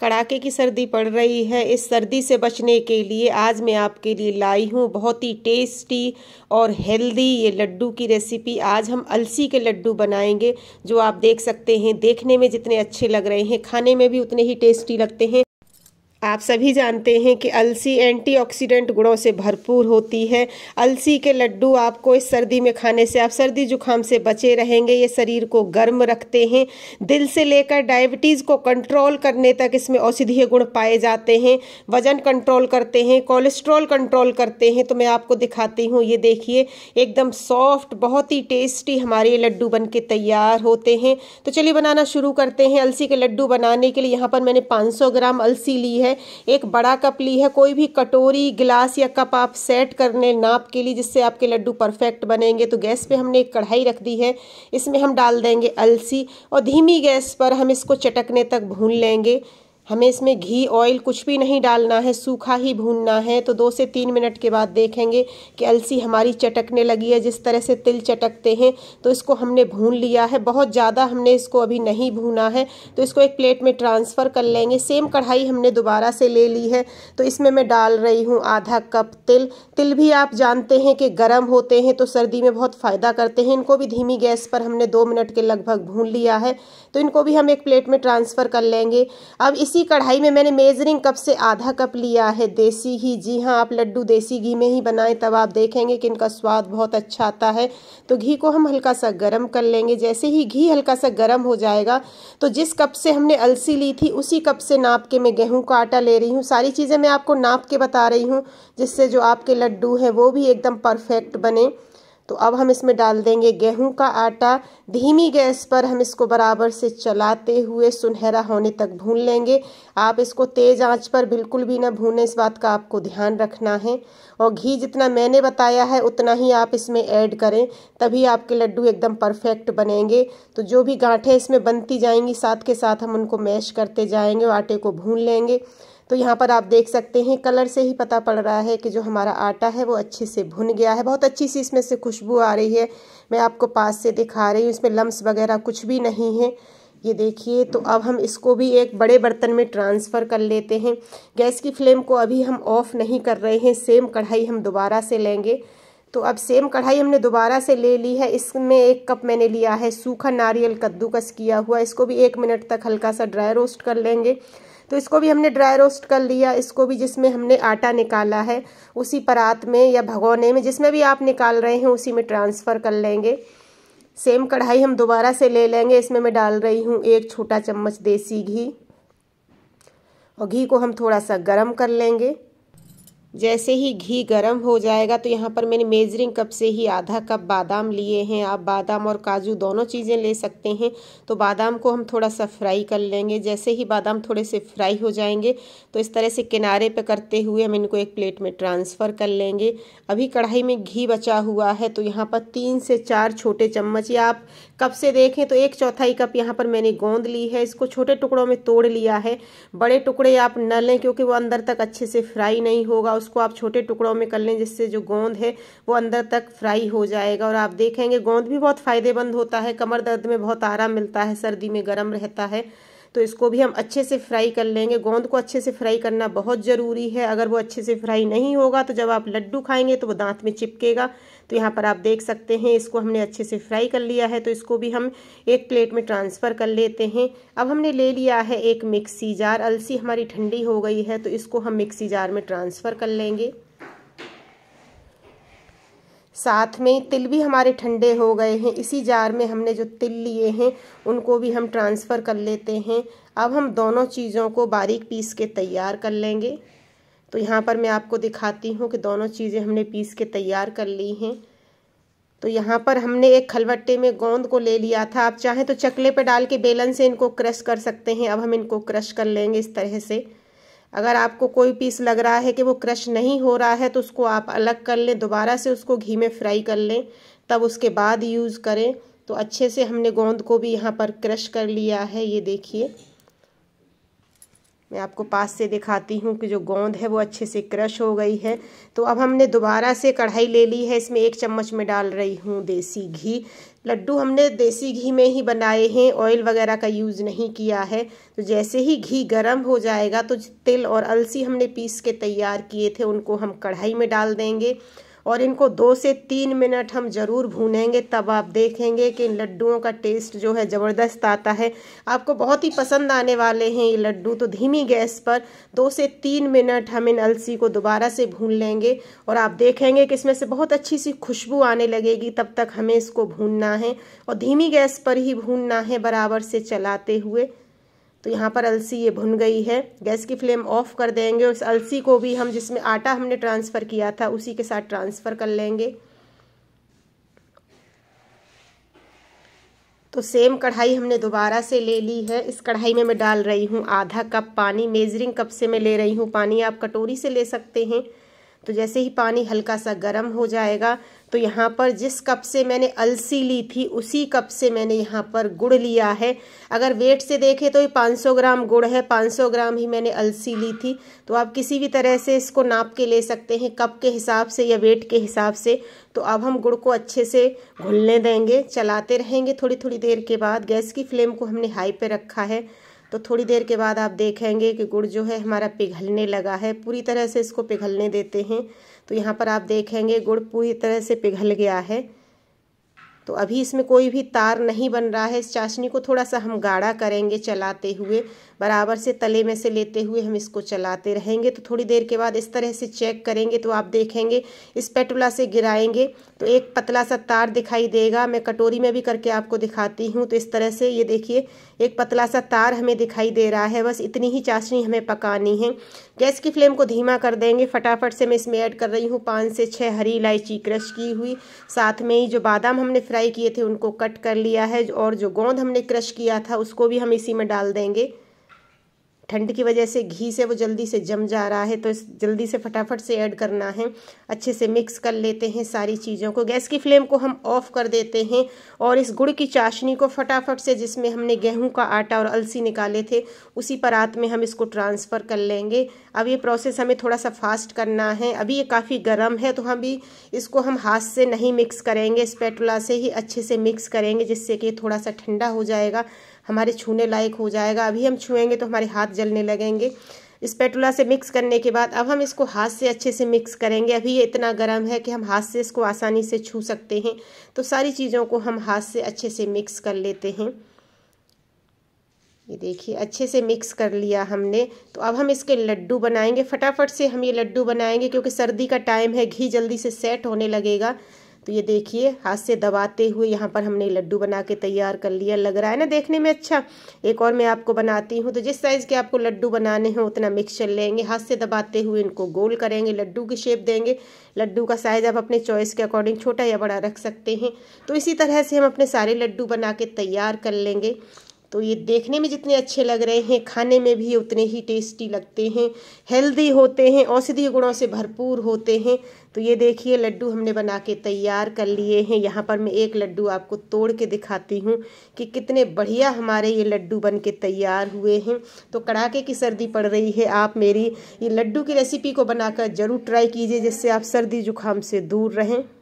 कड़ाके की सर्दी पड़ रही है इस सर्दी से बचने के लिए आज मैं आपके लिए लाई हूँ बहुत ही टेस्टी और हेल्दी ये लड्डू की रेसिपी आज हम अलसी के लड्डू बनाएंगे जो आप देख सकते हैं देखने में जितने अच्छे लग रहे हैं खाने में भी उतने ही टेस्टी लगते हैं आप सभी जानते हैं कि अलसी एंटीऑक्सीडेंट गुणों से भरपूर होती है अलसी के लड्डू आपको इस सर्दी में खाने से आप सर्दी जुकाम से बचे रहेंगे ये शरीर को गर्म रखते हैं दिल से लेकर डायबिटीज़ को कंट्रोल करने तक इसमें औषधीय गुण पाए जाते हैं वजन कंट्रोल करते हैं कोलेस्ट्रॉल कंट्रोल करते हैं तो मैं आपको दिखाती हूँ ये देखिए एकदम सॉफ्ट बहुत ही टेस्टी हमारे लड्डू बन के तैयार होते हैं तो चलिए बनाना शुरू करते हैं अलसी के लड्डू बनाने के लिए यहाँ पर मैंने पाँच ग्राम अलसी ली है एक बड़ा कप ली है कोई भी कटोरी गिलास या कप आप सेट करने नाप के लिए जिससे आपके लड्डू परफेक्ट बनेंगे तो गैस पे हमने एक कढ़ाई रख दी है इसमें हम डाल देंगे अलसी और धीमी गैस पर हम इसको चटकने तक भून लेंगे हमें इसमें घी ऑयल कुछ भी नहीं डालना है सूखा ही भूनना है तो दो से तीन मिनट के बाद देखेंगे कि अलसी हमारी चटकने लगी है जिस तरह से तिल चटकते हैं तो इसको हमने भून लिया है बहुत ज़्यादा हमने इसको अभी नहीं भूना है तो इसको एक प्लेट में ट्रांसफ़र कर लेंगे सेम कढ़ाई हमने दोबारा से ले ली है तो इसमें मैं डाल रही हूँ आधा कप तिल तिल भी आप जानते हैं कि गर्म होते हैं तो सर्दी में बहुत फ़ायदा करते हैं इनको भी धीमी गैस पर हमने दो मिनट के लगभग भून लिया है तो इनको भी हम एक प्लेट में ट्रांसफ़र कर लेंगे अब इस उसी कढ़ाई में मैंने मेजरिंग कप से आधा कप लिया है देसी घी जी हाँ आप लड्डू देसी घी में ही बनाएं तब आप देखेंगे कि इनका स्वाद बहुत अच्छा आता है तो घी को हम हल्का सा गर्म कर लेंगे जैसे ही घी हल्का सा गर्म हो जाएगा तो जिस कप से हमने अलसी ली थी उसी कप से नाप के मैं गेहूँ का आटा ले रही हूँ सारी चीज़ें मैं आपको नाप के बता रही हूँ जिससे जो आपके लड्डू हैं वो भी एकदम परफेक्ट बने तो अब हम इसमें डाल देंगे गेहूं का आटा धीमी गैस पर हम इसको बराबर से चलाते हुए सुनहरा होने तक भून लेंगे आप इसको तेज़ आंच पर बिल्कुल भी ना भूनें इस बात का आपको ध्यान रखना है और घी जितना मैंने बताया है उतना ही आप इसमें ऐड करें तभी आपके लड्डू एकदम परफेक्ट बनेंगे तो जो भी गांठें इसमें बनती जाएंगी साथ के साथ हम उनको मैश करते जाएंगे और आटे को भून लेंगे तो यहाँ पर आप देख सकते हैं कलर से ही पता पड़ रहा है कि जो हमारा आटा है वो अच्छे से भुन गया है बहुत अच्छी सी इसमें से खुशबू आ रही है मैं आपको पास से दिखा रही हूँ इसमें लम्स वगैरह कुछ भी नहीं है ये देखिए तो अब हम इसको भी एक बड़े बर्तन में ट्रांसफ़र कर लेते हैं गैस की फ्लेम को अभी हम ऑफ़ नहीं कर रहे हैं सेम कढ़ाई हम दोबारा से लेंगे तो अब सेम कढ़ाई हमने दोबारा से ले ली है इसमें एक कप मैंने लिया है सूखा नारियल कद्दूकस किया हुआ इसको भी एक मिनट तक हल्का सा ड्राई रोस्ट कर लेंगे तो इसको भी हमने ड्राई रोस्ट कर लिया इसको भी जिसमें हमने आटा निकाला है उसी परात में या भगोने में जिसमें भी आप निकाल रहे हैं उसी में ट्रांसफ़र कर लेंगे सेम कढ़ाई हम दोबारा से ले लेंगे इसमें मैं डाल रही हूँ एक छोटा चम्मच देसी घी और घी को हम थोड़ा सा गर्म कर लेंगे जैसे ही घी गर्म हो जाएगा तो यहाँ पर मैंने मेजरिंग कप से ही आधा कप बादाम लिए हैं आप बादाम और काजू दोनों चीज़ें ले सकते हैं तो बादाम को हम थोड़ा सा फ्राई कर लेंगे जैसे ही बादाम थोड़े से फ्राई हो जाएंगे तो इस तरह से किनारे पे करते हुए हम इनको एक प्लेट में ट्रांसफ़र कर लेंगे अभी कढ़ाई में घी बचा हुआ है तो यहाँ पर तीन से चार छोटे चम्मच या आप कप से देखें तो एक चौथाई कप यहाँ पर मैंने गोंद ली है इसको छोटे टुकड़ों में तोड़ लिया है बड़े टुकड़े आप न लें क्योंकि वो अंदर तक अच्छे से फ्राई नहीं होगा उसको आप छोटे टुकड़ों में कर लें जिससे जो गोंद है वो अंदर तक फ्राई हो जाएगा और आप देखेंगे गोंद भी बहुत फ़ायदेमंद होता है कमर दर्द में बहुत आराम मिलता है सर्दी में गर्म रहता है तो इसको भी हम अच्छे से फ्राई कर लेंगे गोंद को अच्छे से फ्राई करना बहुत ज़रूरी है अगर वो अच्छे से फ्राई नहीं होगा तो जब आप लड्डू खाएंगे तो वो दांत में चिपकेगा तो यहाँ पर आप देख सकते हैं इसको हमने अच्छे से फ्राई कर लिया है तो इसको भी हम एक प्लेट में ट्रांसफ़र कर लेते हैं अब हमने ले लिया है एक मिक्सी जार अलसी हमारी ठंडी हो गई है तो इसको हम मिक्सी जार में ट्रांसफ़र कर लेंगे साथ में तिल भी हमारे ठंडे हो गए हैं इसी जार में हमने जो तिल लिए हैं उनको भी हम ट्रांसफ़र कर लेते हैं अब हम दोनों चीज़ों को बारीक पीस के तैयार कर लेंगे तो यहाँ पर मैं आपको दिखाती हूँ कि दोनों चीज़ें हमने पीस के तैयार कर ली हैं तो यहाँ पर हमने एक खलबट्टे में गोंद को ले लिया था आप चाहें तो चकले पर डाल के बेलन से इनको क्रश कर सकते हैं अब हम इनको क्रश कर लेंगे इस तरह से अगर आपको कोई पीस लग रहा है कि वो क्रश नहीं हो रहा है तो उसको आप अलग कर लें दोबारा से उसको घी में फ्राई कर लें तब उसके बाद यूज़ करें तो अच्छे से हमने गोंद को भी यहाँ पर क्रश कर लिया है ये देखिए मैं आपको पास से दिखाती हूँ कि जो गोंद है वो अच्छे से क्रश हो गई है तो अब हमने दोबारा से कढ़ाई ले ली है इसमें एक चम्मच में डाल रही हूँ देसी घी लड्डू हमने देसी घी में ही बनाए हैं ऑयल वगैरह का यूज़ नहीं किया है तो जैसे ही घी गर्म हो जाएगा तो तिल और अलसी हमने पीस के तैयार किए थे उनको हम कढ़ाई में डाल देंगे और इनको दो से तीन मिनट हम ज़रूर भूनेंगे तब आप देखेंगे कि इन लड्डुओं का टेस्ट जो है ज़बरदस्त आता है आपको बहुत ही पसंद आने वाले हैं ये लड्डू तो धीमी गैस पर दो से तीन मिनट हम इन अलसी को दोबारा से भून लेंगे और आप देखेंगे कि इसमें से बहुत अच्छी सी खुशबू आने लगेगी तब तक हमें इसको भूनना है और धीमी गैस पर ही भूनना है बराबर से चलाते हुए तो यहाँ पर अलसी ये भुन गई है गैस की फ्लेम ऑफ कर देंगे उस अलसी को भी हम जिसमें आटा हमने ट्रांसफ़र किया था उसी के साथ ट्रांसफ़र कर लेंगे तो सेम कढ़ाई हमने दोबारा से ले ली है इस कढ़ाई में मैं डाल रही हूँ आधा कप पानी मेजरिंग कप से मैं ले रही हूँ पानी आप कटोरी से ले सकते हैं तो जैसे ही पानी हल्का सा गर्म हो जाएगा तो यहाँ पर जिस कप से मैंने अलसी ली थी उसी कप से मैंने यहाँ पर गुड़ लिया है अगर वेट से देखें तो ये 500 ग्राम गुड़ है 500 ग्राम ही मैंने अलसी ली थी तो आप किसी भी तरह से इसको नाप के ले सकते हैं कप के हिसाब से या वेट के हिसाब से तो अब हम गुड़ को अच्छे से घुलने देंगे चलाते रहेंगे थोड़ी थोड़ी देर के बाद गैस की फ्लेम को हमने हाई पर रखा है तो थोड़ी देर के बाद आप देखेंगे कि गुड़ जो है हमारा पिघलने लगा है पूरी तरह से इसको पिघलने देते हैं तो यहाँ पर आप देखेंगे गुड़ पूरी तरह से पिघल गया है तो अभी इसमें कोई भी तार नहीं बन रहा है इस चाशनी को थोड़ा सा हम गाढ़ा करेंगे चलाते हुए बराबर से तले में से लेते हुए हम इसको चलाते रहेंगे तो थोड़ी देर के बाद इस तरह से चेक करेंगे तो आप देखेंगे इस पेटुला से गिराएंगे तो एक पतला सा तार दिखाई देगा मैं कटोरी में भी करके आपको दिखाती हूँ तो इस तरह से ये देखिए एक पतला सा तार हमें दिखाई दे रहा है बस इतनी ही चाशनी हमें पकानी है गैस की फ्लेम को धीमा कर देंगे फटाफट से मैं इसमें ऐड कर रही हूँ पाँच से छः हरी इलायची क्रश की हुई साथ में ही जो बादाम हमने फ्राई किए थे उनको कट कर लिया है और जो गोंद हमने क्रश किया था उसको भी हम इसी में डाल देंगे ठंड की वजह से घी से वो जल्दी से जम जा रहा है तो इस जल्दी से फटाफट से ऐड करना है अच्छे से मिक्स कर लेते हैं सारी चीज़ों को गैस की फ्लेम को हम ऑफ कर देते हैं और इस गुड़ की चाशनी को फटाफट से जिसमें हमने गेहूं का आटा और अलसी निकाले थे उसी परात में हम इसको ट्रांसफ़र कर लेंगे अब ये प्रोसेस हमें थोड़ा सा फास्ट करना है अभी ये काफ़ी गर्म है तो हम भी इसको हम हाथ से नहीं मिक्स करेंगे स्पैटुला से ही अच्छे से मिक्स करेंगे जिससे कि थोड़ा सा ठंडा हो जाएगा हमारे छूने लायक हो जाएगा अभी हम छुएंगे तो हमारे हाथ जलने लगेंगे स्पेटुला से मिक्स करने के बाद अब हम इसको हाथ से अच्छे से मिक्स करेंगे अभी ये इतना गर्म है कि हम हाथ से इसको आसानी से छू सकते हैं तो सारी चीज़ों को हम हाथ से अच्छे से मिक्स कर लेते हैं ये देखिए अच्छे से मिक्स कर लिया हमने तो अब हम इसके लड्डू बनाएंगे फटाफट से हम ये लड्डू बनाएंगे क्योंकि सर्दी का टाइम है घी जल्दी से सेट होने लगेगा तो ये देखिए हाथ से दबाते हुए यहाँ पर हमने लड्डू बना के तैयार कर लिया लग रहा है ना देखने में अच्छा एक और मैं आपको बनाती हूँ तो जिस साइज़ के आपको लड्डू बनाने हैं उतना मिक्सचर लेंगे हाथ से दबाते हुए इनको गोल करेंगे लड्डू की शेप देंगे लड्डू का साइज़ आप अपने चॉइस के अकॉर्डिंग छोटा या बड़ा रख सकते हैं तो इसी तरह से हम अपने सारे लड्डू बना के तैयार कर लेंगे तो ये देखने में जितने अच्छे लग रहे हैं खाने में भी उतने ही टेस्टी लगते हैं हेल्दी होते हैं औषधीय गुणों से भरपूर होते हैं तो ये देखिए लड्डू हमने बना के तैयार कर लिए हैं यहाँ पर मैं एक लड्डू आपको तोड़ के दिखाती हूँ कि कितने बढ़िया हमारे ये लड्डू बन के तैयार हुए हैं तो कड़ाके की सर्दी पड़ रही है आप मेरी ये लड्डू की रेसिपी को बनाकर ज़रूर ट्राई कीजिए जिससे आप सर्दी जुकाम से दूर रहें